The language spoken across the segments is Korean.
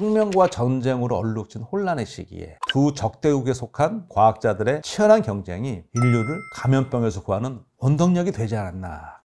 혁명과 전쟁으로 얼룩진 혼란의 시기에 두 적대국에 속한 과학자들의 치열한 경쟁이 인류를 감염병에서 구하는 원동력이 되지 않았나.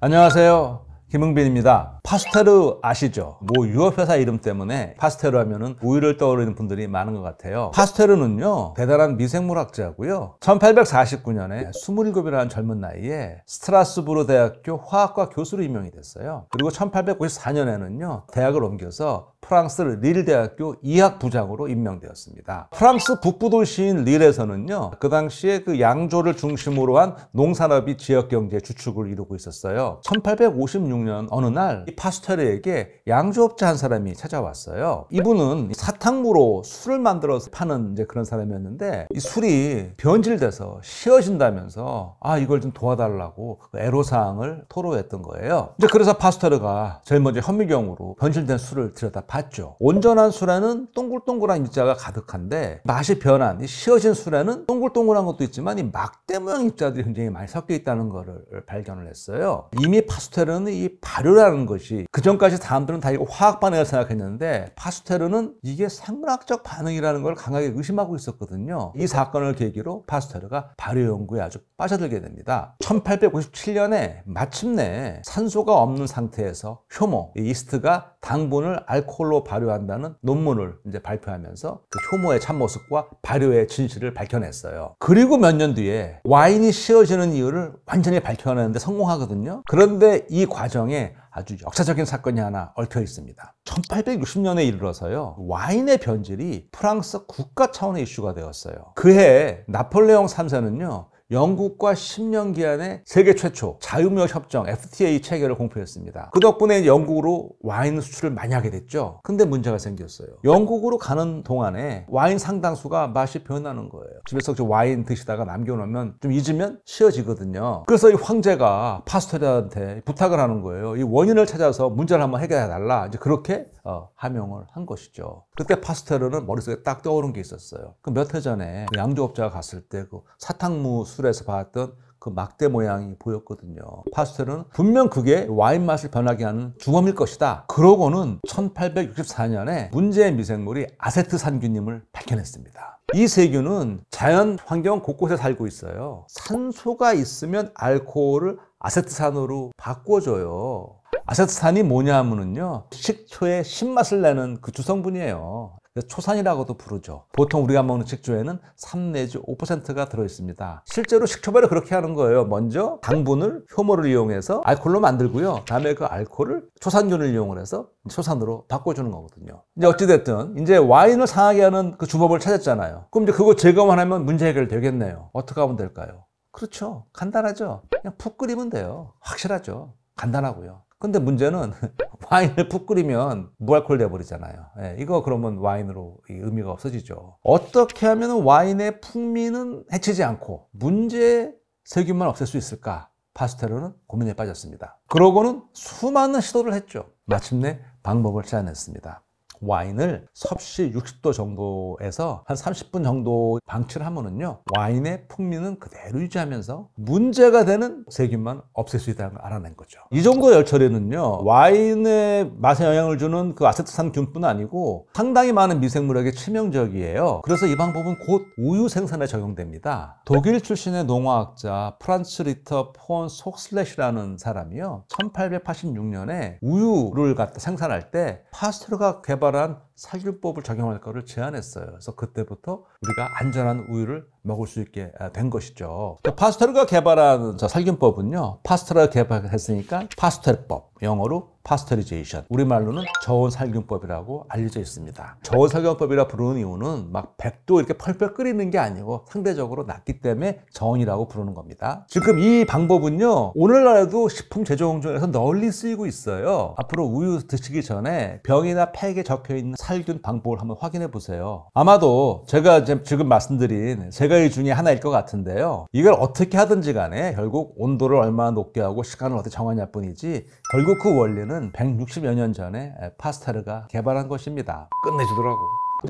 안녕하세요. 김흥빈입니다. 파스텔르 아시죠? 뭐 유럽 회사 이름 때문에 파스텔르 하면은 우유를 떠오르는 분들이 많은 것 같아요. 파스텔르는요 대단한 미생물학자고요. 1849년에 27이라는 젊은 나이에 스트라스부르 대학교 화학과 교수로 임명이 됐어요. 그리고 1894년에는요 대학을 옮겨서 프랑스 릴 대학교 이학 부장으로 임명되었습니다. 프랑스 북부 도시인 릴에서는요. 그 당시에 그 양조를 중심으로 한 농산업이 지역 경제 주축을 이루고 있었어요. 1856년 어느 날 이 파스텔에게 양조업자 한 사람이 찾아왔어요. 이분은 사탕무로 술을 만들어서 파는 이제 그런 사람이었는데 이 술이 변질돼서 쉬어진다면서 아 이걸 좀 도와달라고 그 애로사항을 토로했던 거예요. 이제 그래서 파스텔르가 제일 먼저 현미경으로 변질된 술을 들여다 봤죠. 온전한 수라는 동글동글한 입자가 가득한데 맛이 변한 쉬어진 수라는 동글동글한 것도 있지만 이 막대 모양 입자들이 굉장히 많이 섞여 있다는 것을 발견을 했어요. 이미 파스텔은 이 발효라는 것이 그전까지 사람들은 다 이거 화학 반응을 생각했는데 파스텔은 이게 생물학적 반응이라는 걸 강하게 의심하고 있었거든요. 이 사건을 계기로 파스텔가 발효 연구에 아주 빠져들게 됩니다. 1857년에 마침내 산소가 없는 상태에서 효모, 이스트가 당분을 알코올 홀로 발효한다는 논문을 이제 발표하면서 그 효모의 참모습과 발효의 진실을 밝혀냈어요. 그리고 몇 년 뒤에 와인이 씌워지는 이유를 완전히 밝혀내는데 성공하거든요. 그런데 이 과정에 아주 역사적인 사건이 하나 얽혀 있습니다. 1860년에 이르러서요. 와인의 변질이 프랑스 국가 차원의 이슈가 되었어요. 그해 나폴레옹 3세는요. 영국과 10년 기한에 세계 최초 자유무역 협정 FTA 체결을 공표했습니다. 그 덕분에 영국으로 와인 수출을 많이 하게 됐죠. 근데 문제가 생겼어요. 영국으로 가는 동안에 와인 상당수가 맛이 변하는 거예요. 집에서 와인 드시다가 남겨놓으면 좀 잊으면 쉬어지거든요. 그래서 이 황제가 파스토리한테 부탁을 하는 거예요. 이 원인을 찾아서 문제를 한번 해결해 달라. 이제 그렇게 어, 하명을 한 것이죠. 그때 파스텔리는 머릿속에 딱 떠오른 게 있었어요. 그 몇 해 전에 양조업자가 갔을 때 그 사탕무 술에서 봤던 그 막대 모양이 보였거든요. 파스텔은 분명 그게 와인 맛을 변하게 하는 주범일 것이다. 그러고는 1864년에 문제의 미생물이 아세트산균임을 밝혀냈습니다. 이 세균은 자연 환경 곳곳에 살고 있어요. 산소가 있으면 알코올을 아세트산으로 바꿔줘요. 아세트산이 뭐냐 하면요 식초에 신맛을 내는 그 주성분이에요 초산이라고도 부르죠. 보통 우리가 먹는 식초에는 3 내지 5%가 들어 있습니다. 실제로 식초배를 그렇게 하는 거예요. 먼저 당분을 효모를 이용해서 알코올로 만들고요. 다음에 그 알코올을 초산균을 이용 해서 초산으로 바꿔주는 거거든요. 이제 어찌됐든 이제 와인을 상하게 하는 그 주법을 찾았잖아요. 그럼 이제 그거 제거만 하면 문제 해결되겠네요. 어떻게 하면 될까요? 그렇죠. 간단하죠. 그냥 푹 끓이면 돼요. 확실하죠. 간단하고요. 근데 문제는 와인을 푹 끓이면 무알콜 돼버리잖아요 예, 이거 그러면 와인으로 의미가 없어지죠 어떻게 하면 와인의 풍미는 해치지 않고 문제의 세균만 없앨 수 있을까 파스텔로는 고민에 빠졌습니다 그러고는 수많은 시도를 했죠 마침내 방법을 찾아냈습니다 와인을 섭씨 60도 정도에서 한 30분 정도 방치를 하면은요 와인의 풍미는 그대로 유지하면서 문제가 되는 세균만 없앨 수 있다는 걸 알아낸 거죠. 이 정도 열처리는요 와인의 맛에 영향을 주는 그 아세트산균뿐 아니고 상당히 많은 미생물에게 치명적이에요. 그래서 이 방법은 곧 우유 생산에 적용됩니다. 독일 출신의 농화학자 프란츠 리터 폰속슬렛이라는 사람이요 1886년에 우유를 갖다 생산할 때 파스트르가 개발 orang 살균법을 적용할 것을 제안했어요. 그래서 그때부터 우리가 안전한 우유를 먹을 수 있게 아, 된 것이죠. 파스텔르가 개발한 저 살균법은요. 파스텔르 개발했으니까 파스텔법 영어로 파스터리제이션, 우리말로는 저온 살균법이라고 알려져 있습니다. 저온 살균법이라 부르는 이유는 막 100도 이렇게 펄펄 끓이는 게 아니고 상대적으로 낮기 때문에 저온이라고 부르는 겁니다. 지금 이 방법은요. 오늘날에도 식품 제조 공정에서 널리 쓰이고 있어요. 앞으로 우유 드시기 전에 병이나 팩에 적혀 있는 살균 방법을 한번 확인해 보세요. 아마도 제가 지금 말씀드린 세 가지 중에 하나일 것 같은데요. 이걸 어떻게 하든지 간에 결국 온도를 얼마나 높게 하고 시간을 어떻게 정하냐 뿐이지 결국 그 원리는 160여 년 전에 파스텔르가 개발한 것입니다. 끝내주더라고.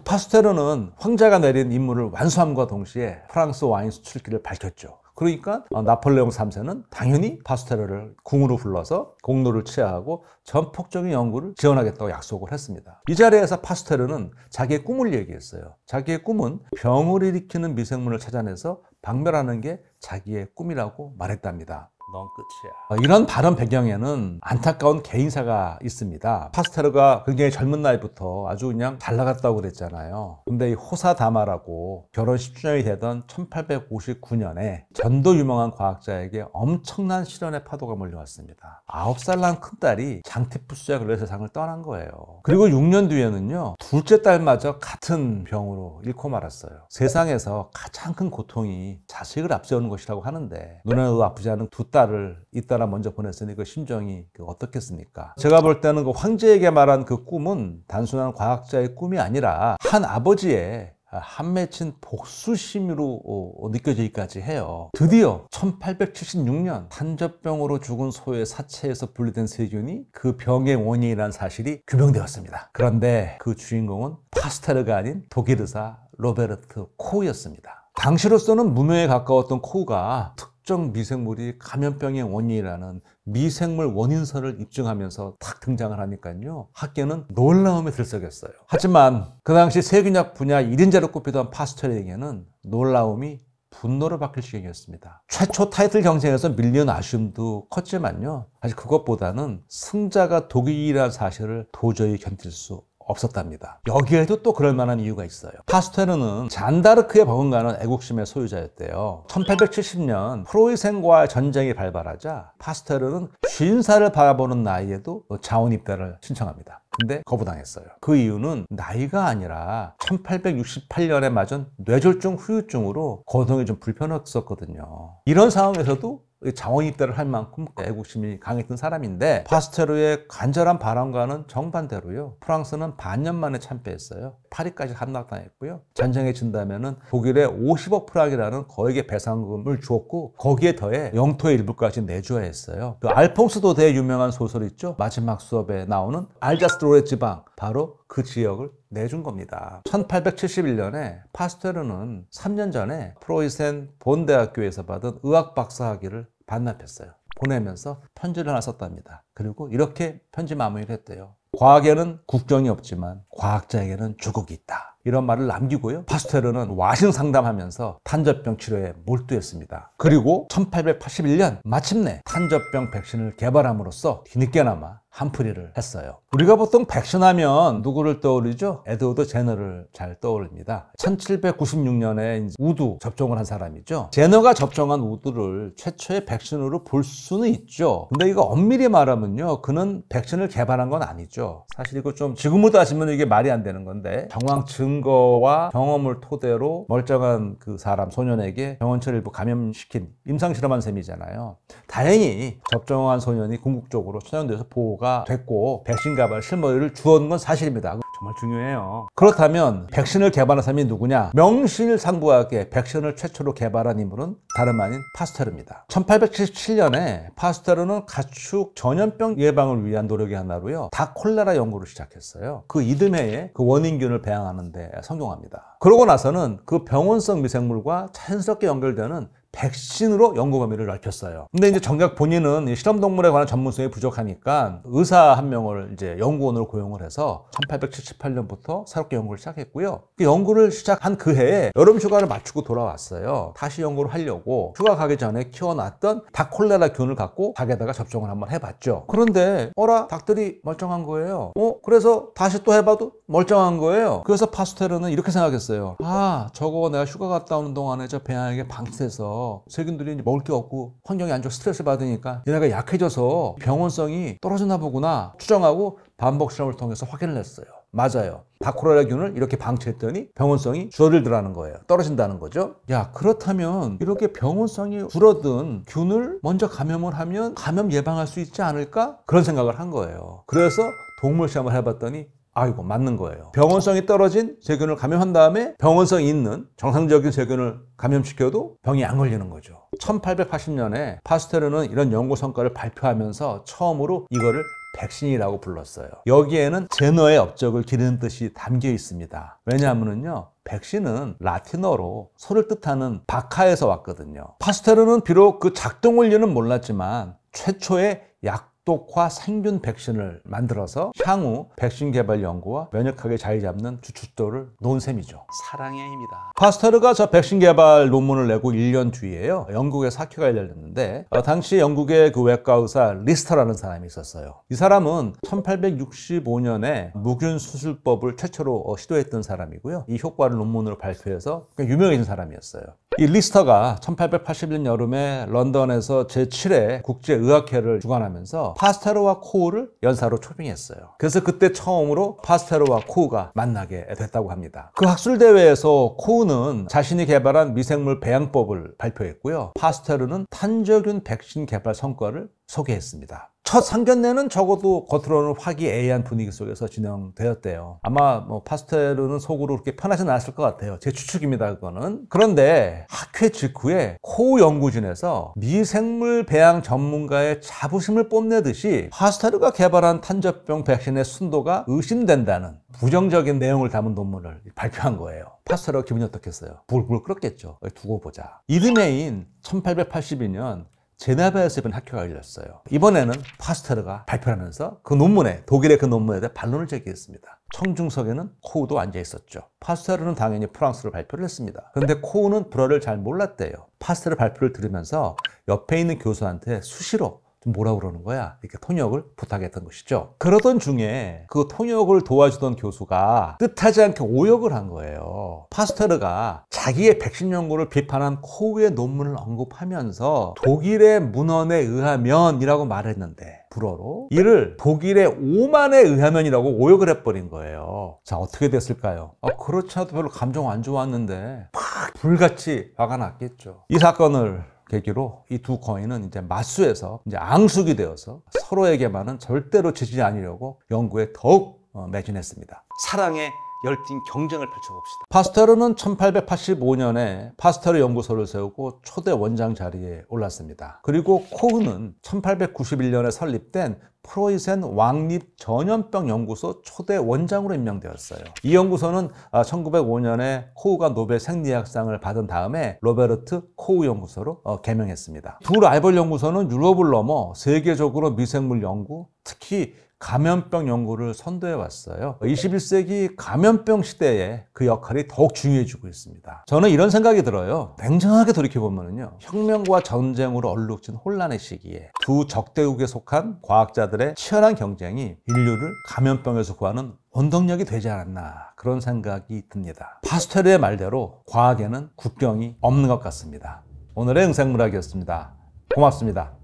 파스텔르는 황제가 내린 임무를 완수함과 동시에 프랑스 와인 수출기를 밝혔죠. 그러니까 어, 나폴레옹 3세는 당연히 파스테르를 궁으로 불러서 공로를 취하하고 전폭적인 연구를 지원하겠다고 약속을 했습니다. 이 자리에서 파스테르는 자기의 꿈을 얘기했어요. 자기의 꿈은 병을 일으키는 미생물을 찾아내서 박멸하는 게 자기의 꿈이라고 말했답니다. 넌 끝이야. 어, 이런 발언 배경에는 안타까운 개인사가 있습니다. 파스텔로가 굉장히 젊은 나이부터 아주 그냥 잘 나갔다고 그랬잖아요. 근데 이 호사다마라고 결혼 10주년이 되던 1859년에 전도 유명한 과학자에게 엄청난 실현의 파도가 몰려왔습니다. 9살 난 큰딸이 장티푸스와 걸려 세상을 떠난 거예요. 그리고 6년 뒤에는요. 둘째 딸마저 같은 병으로 잃고 말았어요. 세상에서 가장 큰 고통이 자식을 앞세우는 것이라고 하는데 눈에도 그 아프지 않은 두 딸. 이따를 이따라 먼저 보냈으니 그 심정이 그 어떻겠습니까? 제가 볼 때는 그 황제에게 말한 그 꿈은 단순한 과학자의 꿈이 아니라 한 아버지의 한 맺힌 복수심으로 어, 느껴지기까지 해요. 드디어 1876년 탄저병으로 죽은 소의 사체에서 분리된 세균이 그 병의 원인이라는 사실이 규명되었습니다. 그런데 그 주인공은 파스텔르가 아닌 독일 의사 로베르트 코우였습니다. 당시로서는 무명에 가까웠던 코우가 특 특정 미생물이 감염병의 원인이라는 미생물 원인설을 입증하면서 탁 등장을 하니까요. 학계는 놀라움에 들썩였어요. 하지만 그 당시 세균약 분야 1인자로 꼽히던 파스텔에게는 놀라움이 분노로 바뀔 시기였습니다. 최초 타이틀 경쟁에서 밀리는 아쉬움도 컸지만요. 사실 그것보다는 승자가 독일이라는 사실을 도저히 견딜 수 없었답니다. 여기에도 또 그럴 만한 이유가 있어요. 파스테르는 잔다르크의 버금가는 애국심의 소유자였대요. 1870년 프로이센과 전쟁이 발발하자 파스테르는 쉰살을 바라보는 나이에도 자원입대를 신청합니다. 근데 거부당했어요. 그 이유는 나이가 아니라 1868년에 맞은 뇌졸중 후유증으로 거동이 좀 불편했었거든요. 이런 상황에서도 자원 입대를 할 만큼 애국심이 강했던 사람인데 파스테르의 간절한 바람과는 정반대로요. 프랑스는 반년 만에 참패했어요. 파리까지 함락당했고요. 전쟁에 진다면은 독일에 50억 프락이라는 거액의 배상금을 주었고 거기에 더해 영토의 일부까지 내줘야 했어요. 그 알폰스 도대의 유명한 소설 있죠. 마지막 수업에 나오는 알자스 로레 지방 바로 그 지역을 내준 겁니다. 1871년에 파스테르는 3년 전에 프로이센 본 대학교에서 받은 의학 박사 학위를 반납했어요. 보내면서 편지를 하나 썼답니다. 그리고 이렇게 편지 마무리를 했대요. 과학에는 국정이 없지만 과학자에게는 주국이 있다. 이런 말을 남기고요. 파스테르는 와신 상담하면서 탄저병 치료에 몰두했습니다. 그리고 1881년 마침내 탄저병 백신을 개발함으로써 뒤늦게나마 한풀이를 했어요. 우리가 보통 백신하면 누구를 떠올리죠? 에드워드 제너를 잘 떠올립니다. 1796년에 우두 접종을 한 사람이죠. 제너가 접종한 우두를 최초의 백신으로 볼 수는 있죠. 근데 이거 엄밀히 말하면요. 그는 백신을 개발한 건 아니죠. 사실 이거 좀지금부터하시면 이게 말이 안 되는 건데 정황 증거와 경험을 토대로 멀쩡한 그 사람, 소년에게 병원철 일부 감염시킨 임상실험한 셈이잖아요. 다행히 접종한 소년이 궁극적으로 천연돼서 보호가 됐고 백신 개발 실무를 주어온 건 사실입니다. 정말 중요해요. 그렇다면 백신을 개발한 사람이 누구냐? 명실상부하게 백신을 최초로 개발한 인물은 다름 아닌 파스텔입니다 1877년에 파스텔은 가축 전염병 예방을 위한 노력의 하나로요. 다 콜레라 연구를 시작했어요. 그 이듬해에 그 원인균을 배양하는 데 성공합니다. 그러고 나서는 그 병원성 미생물과 자연스럽게 연결되는 백신으로 연구 범위를 넓혔어요. 근데 이제 정작 본인은 실험 동물에 관한 전문성이 부족하니까 의사 한 명을 이제 연구원으로 고용을 해서 1878년부터 새롭게 연구를 시작했고요. 그 연구를 시작한 그 해에 여름 휴가를 마치고 돌아왔어요. 다시 연구를 하려고 휴가 가기 전에 키워놨던 닭콜레라 균을 갖고 닭에다가 접종을 한번 해봤죠. 그런데 어라 닭들이 멀쩡한 거예요. 어 그래서 다시 또 해봐도 멀쩡한 거예요. 그래서 파스테르는 이렇게 생각했어요. 아 저거 내가 휴가 갔다 오는 동안에 저 배양에게 방치해서 세균들이 이제 먹을 게 없고 환경이 안 좋아 스트레스 받으니까 얘네가 약해져서 병원성이 떨어졌나 보구나 추정하고 반복 실험을 통해서 확인을 했어요. 맞아요. 바코라균을 이렇게 방치했더니 병원성이 줄어들더라는 거예요. 떨어진다는 거죠. 야 그렇다면 이렇게 병원성이 줄어든 균을 먼저 감염을 하면 감염 예방할 수 있지 않을까? 그런 생각을 한 거예요. 그래서 동물 실험을 해봤더니 아이고 맞는 거예요. 병원성이 떨어진 세균을 감염한 다음에 병원성이 있는 정상적인 세균을 감염시켜도 병이 안 걸리는 거죠. 1880년에 파스테르는 이런 연구 성과를 발표하면서 처음으로 이거를 백신이라고 불렀어요. 여기에는 제너의 업적을 기르는 뜻이 담겨 있습니다. 왜냐하면요. 백신은 라틴어로 소를 뜻하는 바카에서 왔거든요. 파스테르는 비록 그 작동 원리는 몰랐지만 최초의 약 독화 생균 백신을 만들어서 향후 백신 개발 연구와 면역학에 자리 잡는 주춧돌을 놓은 셈이죠. 사랑의 힘이다. 파스터르가 저 백신 개발 논문을 내고 1년 뒤에요. 영국에 사회가 열렸는데 어, 당시 영국의 그 외과 의사 리스터라는 사람이 있었어요. 이 사람은 1865년에 무균 수술법을 최초로 어, 시도했던 사람이고요. 이 효과를 논문으로 발표해서 유명해진 사람이었어요. 이 리스터가 1881년 여름에 런던에서 제7회 국제의학회를 주관하면서 파스테로와 코우를 연사로 초빙했어요. 그래서 그때 처음으로 파스테로와 코우가 만나게 됐다고 합니다. 그 학술대회에서 코우는 자신이 개발한 미생물 배양법을 발표했고요. 파스테르는 탄저균 백신 개발 성과를 소개했습니다. 첫 상견례는 적어도 겉으로는 화기애애한 분위기 속에서 진행되었대요. 아마 뭐파스텔는 속으로 그렇게 편하진 않았을 것 같아요. 제 추측입니다, 그거는. 그런데 학회 직후에 코 연구진에서 미생물 배양 전문가의 자부심을 뽐내듯이 파스텔가 개발한 탄저병 백신의 순도가 의심된다는 부정적인 내용을 담은 논문을 발표한 거예요. 파스텔가 기분이 어떻겠어요? 부글부글 끓었겠죠. 두고 보자. 이듬해인 1882년 제네바에서 이번 학교가 열렸어요. 이번에는 파스테르가 발표하면서 그 논문에 독일의 그 논문에 대해 반론을 제기했습니다. 청중석에는 코우도 앉아 있었죠. 파스테르는 당연히 프랑스로 발표를 했습니다. 그런데 코우는 불어를 잘 몰랐대요. 파스테르 발표를 들으면서 옆에 있는 교수한테 수시로 뭐라 그러는 거야? 이렇게 통역을 부탁했던 것이죠. 그러던 중에 그 통역을 도와주던 교수가 뜻하지 않게 오역을 한 거예요. 파스테르가 자기의 백신 연구를 비판한 코우의 논문을 언급하면서 독일의 문헌에 의하면이라고 말했는데 불어로 이를 독일의 오만에 의하면이라고 오역을 해버린 거예요. 자 어떻게 됐을까요? 아, 그렇지 않아도 별로 감정 안 좋았는데 막 불같이 화가 났겠죠. 이 사건을 계기로 이 두 거인은 이제 맞수에서 이제 앙숙이 되어서 서로에게만은 절대로 지지 아니려고 연구에 더욱 어, 매진했습니다. 사랑의 열띤 경쟁을 펼쳐봅시다. 파스터르는 1885년에 파스터르 연구소를 세우고 초대 원장 자리에 올랐습니다. 그리고 코흐는 1891년에 설립된 프로이센 왕립 전염병 연구소 초대 원장으로 임명되었어요. 이 연구소는 1905년에 아, 코우가 노벨 생리학상을 받은 다음에 로베르트 코우 연구소로 어, 개명했습니다. 두 라이벌 연구소는 유럽을 넘어 세계적으로 미생물 연구, 특히 감염병 연구를 선도해 왔어요. 21세기 감염병 시대에 그 역할이 더욱 중요해지고 있습니다. 저는 이런 생각이 들어요. 냉정하게 돌이켜보면요. 혁명과 전쟁으로 얼룩진 혼란의 시기에 두 적대국에 속한 과학자들의 치열한 경쟁이 인류를 감염병에서 구하는 원동력이 되지 않았나 그런 생각이 듭니다. 파스텔의 말대로 과학에는 국경이 없는 것 같습니다. 오늘의 응생물학이었습니다. 고맙습니다.